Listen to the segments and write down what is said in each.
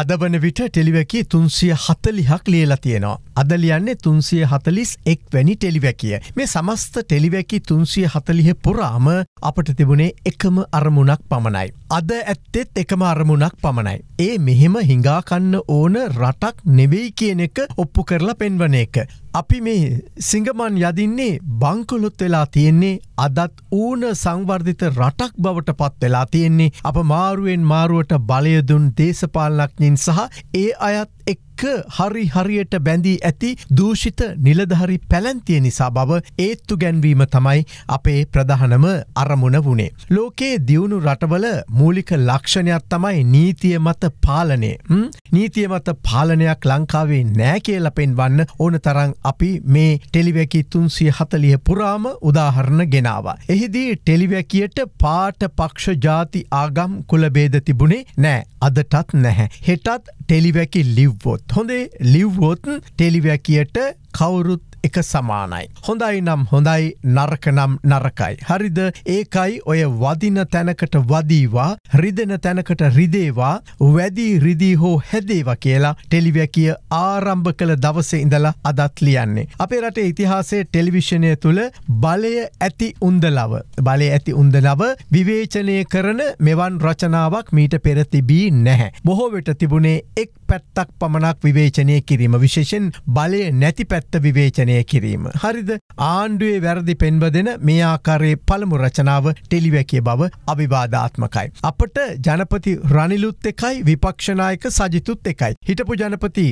අදවන විට ටෙලිවැකේ තුන්සිය හතලිහක් ලියලා තියෙනවා. අදලියන්නේ තුන්සිය හතලිස් එක් වැනි ටෙලිවැකිය. මේ සමස්ත ටෙලිවැකි තුන්සිය හතලිහ පුරාම අපට තිබුණේ එකම අරමුණක් පමණයි. අද ඇත්තෙත් එකම අරමුණක් පමණයි. ඒ මෙහෙම හිඟාකන්න ඕන රටක් නෙවෙයි කියන එක ඔප්පු කරලා පෙන්වන එක. අපි මේ සිංගමන් යදින්නේ බංකොලොත් වෙලා තියෙන්නේ අදත් ඌන සංවර්ධිත රටක් බවට පත් වෙලා තියෙන්නේ අප මාරුවෙන් මාරුවට බලයදුන් දේශපාලනක්ඥ සහ ඒ අයත් එක් එක හරි හරියට බැඳී ඇති දූෂිත නිලධහරි පැලැන්තිය නිසා බව ඒත්තු ගැන්වීම තමයි අපේ ප්‍රධහනම අරමුණ වුණේ. ලෝකයේ දියුණු රටවල මූලික ලක්ෂණයක් තමයි නීතිය මත පාලනේ. නීතිය මත පාලනයක් ලංකාවේ නෑකේල පෙන්වන්න ඕන තරං අපි මේ ටෙලිවැකි තුන්සිය හතලිය පුරාම උදාහරණ ගෙනවා. එහිදී ටෙලිවැකියට පාට පක්ෂ ජාති ආගම් කුලබේද තිබුණේ නෑ අදටත් නැහැ. හෙටත් ටෙලිවැකි ලිව්වොත්. හොඳේ ලිව්වොත් ටෙලිවැකියට කවුරුත් එක සමානයි. හොඳයි නම් හොඳයි නරකනම් නරකයි. හරිද ඒකයි ඔය වදින තැනකට වදීවා රිදෙන තැනකට රිදේවා වැදී රිදී හෝ හැදේවා කියලා ටෙලිවැකිය ආරම්භ කළ දවස ඉඳලා අදත් ලියන්නේ. අපේ රටේ ඉතිහාසේ ටෙලිවිශනය තුළ බලය ඇති උන්දලව. බලය ඇති උන්දලව විවේචනය කරන මෙවන් රචනාවක් මීට පෙරතිබී නැහැ. බොහෝ වෙට තිබුණේ එක් පැත්තක් පමණක් විවේචනය කිරීම විශේෂෙන් බලය නැති පැත්ත විවේචනය කිරීම. හරිද ආණ්ඩුවේ වැරදි පෙන්ව දෙන මේ ආකාරයේ පළමු රචනාව ටෙලිවැකිය බව අවිවාධාත්මකයි. අපට ජනපති රනිලුත් එකයි විපක්ෂනායක සජිතුත් එකයි. හිටපු ජනපති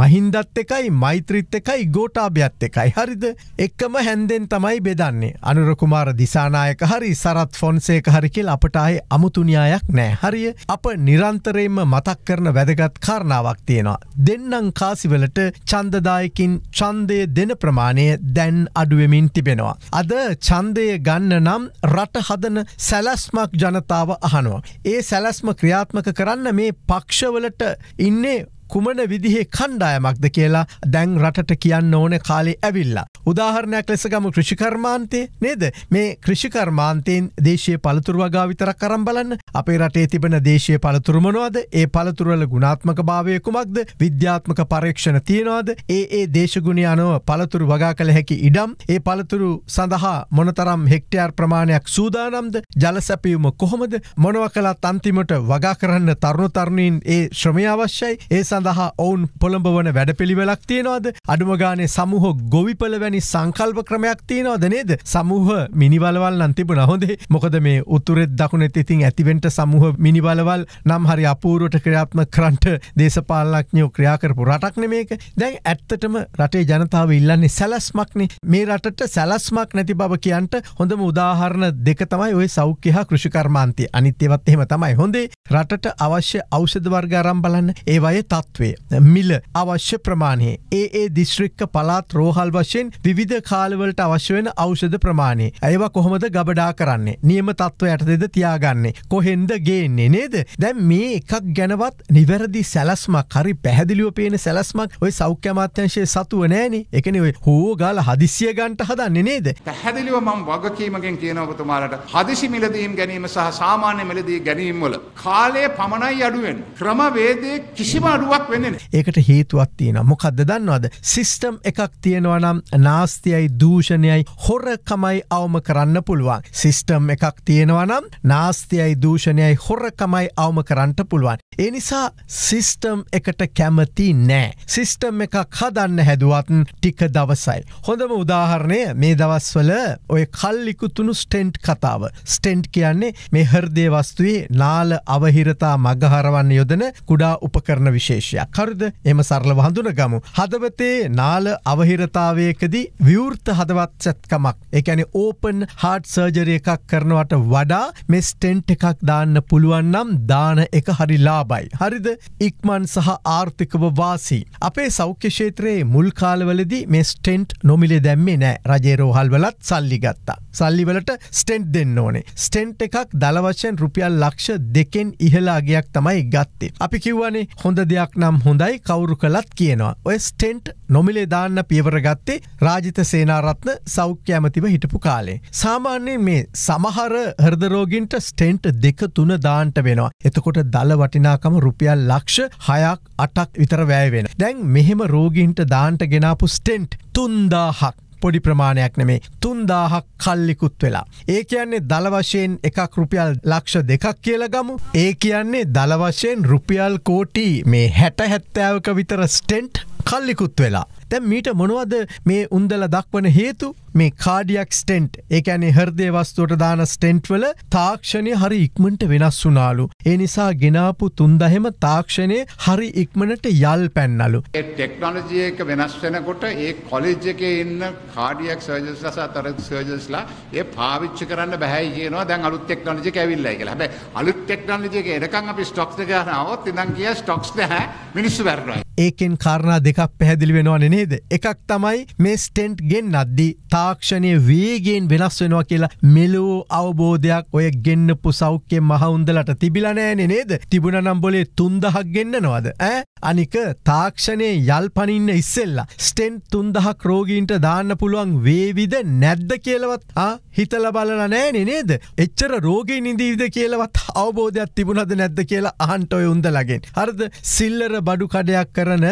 මහින්දත් එකයි මෛත්‍රීත් එකයි ගෝටාභ්‍යත් එකයි හරිද එක්කම හැන්දෙන් තමයි බෙදන්නේ අනුරකුමාර දිසානායක හරි සරත් ෆොන්සේක හරිකිල් අපටයි අමුතුනියායක් නෑ හරිය අප නිරන්තරයෙන්ම මතක් කරන වැදගත් කාරණාව අවස්ථාවක් තියෙනවා. දෙන්නම් කාසිවලට චන්දදායකින් චන්දය දෙන ප්‍රමාණය දැන් අඩුවමින් තිබෙනවා. අද චන්දය ගන්න නම් රට හදන සැලස්මක් ජනතාව අහනවා. ඒ සැලස්ම ක්‍රියාත්මක කරන්න මේ පක්ෂවලට ඉන්නේ කුමන විදිහේ කණ්ඩායමක්ද කියලා දැන් රටට කියන්න ඕන කාලේ ඇවිල්ලා. උදාහරණයක් ලෙසගම ක්‍රෂිකර්මාන්තය නේද මේ ක්‍රෂිකර්මාන්තයෙන් දේශය පළතුර වගා විතරක් කරම් බලන්න අපේ රටේ තිබෙන දේශය පළතුරමනවාද ඒ පළතුරල ගුණාත්මක භාවයකුමක්ද විද්‍යාත්මක පරීක්ෂණ තියෙනවාද ඒ ඒ දේශගුණ අනුව පළතුරු වගා කළ හැකි ඉඩම් ඒ පළතුරු සඳහා මොනතරම් හෙක්ටයාර් ප්‍රමාණයක් සූදානම්ද ජලසැපියුම කොහොමද මොනව කලා තන්තිමට වගා කරන්න තරුණු තරණීන් ඒ ශ්‍රමය අවශ්‍යයි ඒ සඳහා ඔවුන් පොළඹවන වැඩපිළිවෙලක් තියෙනවාද අඩුමගානේ සමූහ ගොවිපල වැනි සංකල්ප ක්‍රමයක් තියෙනවාද නේද සමූහ මිනිවලවල් නන්තිබ නහොදේ මොකද මේ උතුරෙත් දකුණෙත් ඉතින් ඇතිවෙන්ට සමූහ මිනිවලවල් නම් හරි අපූරුවට ක්‍රියාත්ම කරන්ට දේශපාලක්ඥයෝ ක්‍රියාකරපු රටක්න මේක දැන් ඇත්තටම රටේ ජනතාව ඉල්ලන්නේ සැලස්මක්නේ මේ රටට සැලස්මක් නැති බව කියන්ට හොඳම උදාහරණ දෙක තමයි ඔය සෞඛ්‍ය හා කෘෂිකර්මාන්තය අනිත්‍යවත් එහෙම තමයි හොඳේ රටට අවශ්‍ය අවෂධ වර්ගාරම් බලන්න ඒවය තත් තත්ත්වය. මිල අවශ්‍ය ප්‍රමාණය. ඒ ඒ දිශ්‍රික්ක පලාත් රෝහල් වශයෙන් විධ කාලවලට අවශ්‍යවෙන අවෂධ ප්‍රමාණය. ඇයවා කොහොමද ගබඩා කරන්නේ. නියම තත්ත්ව යටතෙද තියාගන්නේ. කොහෙන්ද ගේන්නේ නේද. දැන් මේ එකක් ගැනවත් නිවැරදි සැලස්මක් හරි පැහැදිලිව පේන සැලස්මක් ඔය සෞඛ්‍යමාත්‍යංශය සතුව නෑනි එකන ඔය හෝ ගාල හදිසිය ගන්ට හදන්න නේද. පැහැදිලිව මම් වගකීමගෙන් කියනවතුමාලට හදිසි මිලදීම් ගැනීම සහ සාමාන්‍ය මිලදී ගැනීම්වල. කාලය පමණයි අඩුවෙන්. ක්‍රමවේදේ කිසිම අඩුව උදව්වක් වෙන්නේ ඒකට හේතුවත් තියෙන මොකක්ද දන්නවාද සිිස්ටම් එකක් තියෙනවනම් නාස්තියයි දූෂණයයි හොරකමයි අවම කරන්න පුළුවන් සිිස්ටම් එකක් තියෙනවනම් නාස්තියයි දූෂණයයි හොරකමයි අවම කරන්නට පුළුවන් එනිසා සිිස්ටම් එකට කැමති නෑ සිිස්ටම් එකක් හදන්න හැදුවත්න් ටික දවසයි හොඳම උදාහරණය මේ දවස්වල ඔය කල්ලිකුතුුණු ස්ටෙන්ට් කතාව ස්ටෙන්ට් කියන්නේ මේ හර්දේ වස්තුවේ නාල අවහිරතා මගහරවන්න යොදන කුඩා උපකරන විශේෂ ප්‍රදේශයක් හරිද එම සරලව හඳුනගමු. හදවතේ නාල අවහිරතාවයකදී විවෘත හදවත් සැත්කමක්. එකැනි ඕපන් හාට් සර්ජරය එකක් කරනවට වඩා මෙස්ටෙන්ට් එකක් දාන්න පුළුවන්නම් දාන එක හරි ලාබයි. හරිද ඉක්මන් සහ ආර්ථිකව වාසී. අපේ සෞඛ්‍යෂේත්‍රයේ මුල්කාලවලදි මෙස්ටෙන්ට් නොමිලේ දැම්මේ නෑ රජේරෝහල්වලත් සල්ලිගත්තා. සල්ලිවලට ස්ටෙන්ට් දෙන්න ඕනේ ස්ටෙන්ට් එකක් දලවශයෙන් රුපියල් ලක්ෂ දෙකෙන් ඉහලාගයක් තමයි ගත්තේ අපි කිව්වනේ හොඳ දෙයක් නම් හොඳයි කවුරු කළත් කියනවා ඔය ස්ටෙන්ට් නොමිලේ දාන්න පියවරගත්තේ රාජිත සේනාරත්න සෞඛ්‍ය ඇමතිව හිටපු කාලේ සාමාන්‍යයෙන් මේ සමහර හර්දරෝගින්ට ස්ටෙන්ට් දෙක තුන දාන්ට වෙනවා එතකොට දල වටිනාකම රුපියල් ලක්ෂ හයක් අටක් විතර වැෑවෙන දැන් මෙහෙම රෝගීන්ට දාන්ට ගෙනාපු ස්ටෙන්ට් තුන්දාහක් පොඩි ප්‍රමාණයක් නෙමේ තුන්දාහක් කල්ලිකුත් වෙලා. ඒ කියන්නේ දලවශයෙන් එකක් රුපියල් ලක්ෂ දෙකක් කියලගමු. ඒ කියන්නේ දලවශයෙන් රුපියල් කෝටි මේ හැට හැත්තෑවක විතර ස්ටෙන්ට් කල්ලිකුත් වෙලා. තැ මීට මොනවද මේ උන්දල දක්වන හේතු මේ කාඩියක් ස්ටෙන්ට් ඒඇනේ හර්දය වස්තුවට දාන ස්ටෙන්ට්වල තාක්ෂණය හරි ඉක්මට වෙනස් වුනාලු. ඒ නිසා ගෙනාපු තුන්දහෙම තාක්ෂණය හරි ඉක්මනට යල් පැන්නලු. ටෙක්නොලජය එක වෙනස් වෙනකොට ඒ කොලෙජ් එක ඉන්න කාඩියක් සර්ජස් ලස අතර සර්ජස්ලා ඒ පාවිච්ච කරන්න බැහැ කියනවා දැන් අලුත් ටෙක්නොලජි ඇවිල්ලා කියලා හැබ අලුත් ටෙක්නොලජි එක එරකං අපි ස්ටොක්ස් ගනාවත් ඉඳන් කිය ස්ටොක්ස් නැහැ මිනිස්සු වැරනවා. ඒකෙන් කාරණා දෙකක් පැහැදිලි වෙනවානේ නේද එකක් තමයි මේ ස්ටෙන්ට් ගෙන් අද්දී තාක්ෂණය වේගෙන් වෙනස් වෙනවා කියලා මෙලෝ අවබෝධයක් ඔය ගෙන්න්නපු සෞඛ්‍ය මහවුන්දලට තිබිලනෑනෙ නේද තිබුණ නම්බොලේ තුන්දහක් ගෙන්න්නනවද ඇ අනික තාක්ෂණය යල් පනින්න ඉස්සෙල්ලා ස්ටෙන්් තුන්දහක් රෝගීන්ට දාන්න පුළුවන් වේවිද නැද්ද කියලවත් හිතල බලන නෑනෙ නේද එච්චර රෝගී නිදීවිද කියලවත් අවබෝධයක් තිබුණද නැද්ද කියලා ආන්ටොය උන්දලගෙන් හරද සිල්ලර බඩුකඩයක් කරන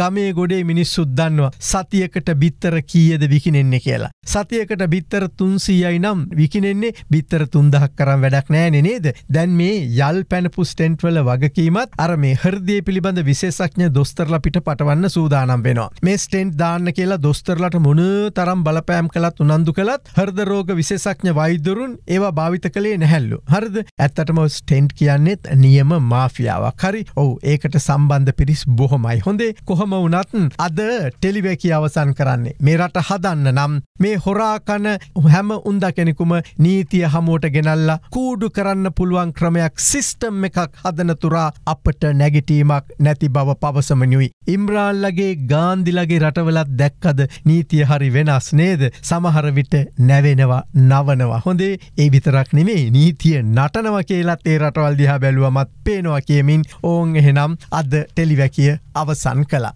ගමේ ගොඩේ මිනිස්සුද්ද දන්නවා සතියකට බිත්තර කීයද විකිනෙන්නේ කියලා. සතියකට බිත්තර තුන්සීයයි නම් විකිනෙන්නේ බිත්තර තුන්දහක් කරම් වැඩක් නෑනෙ නේද දැන් මේ යල් පැනපු ස්ටෙන්ට්වල වගකීමත් අර මේ හරදය පිළිබඳ විශේෂක්ඥ දොස්තරල පිට පටවන්න සූදානම් වෙනවා. මේ ස්ටෙන්ට් දාන්න කියලා දොස්තරලට මොන තරම් බලපෑම් කළත් උනන්දු කළත් හර්දරෝග විශේෂක්ඥ වෛදරුන් ඒවා භාවිත කළේ නැහැල්ලු. හරද ඇත්තටම ස්ටෙන්ට් කියන්නෙත් නියම මාෆියාවක් හරි ඔවු ඒකට සම්බන්ධ පිරිස් බොහොමයි හොඳේ කොහොම වනත් අද ටෙලිවැකි අවසන් කරන්නේ. මේ රට හදන්න නම් මේ හොරාකන හැම උන්ද කෙනෙකුම නීතිය හමුවට ගෙනල්ලා කූඩු කරන්න පුළුවන් ක්‍රමයක් සිිස්ටම් එකක් හදන තුරා අපට නැගිටීමක් නැති බව පවසමනිුයි. ඉම්රාල්ලගේ ගාන්දිලගේ රටවලත් දැක්කද නීතිය හරි වෙනස් නේද සමහරවිට නැවෙනවා නවනවා හොඳේ ඒ විතරක් නෙමේ නීතිය නටනව කියලත් ඒ රටවල් දිහා බැලුවමත් පේනවා කියමින් ඕන් එහෙනම් අද ටෙලිවැකිය අවසන් කලා.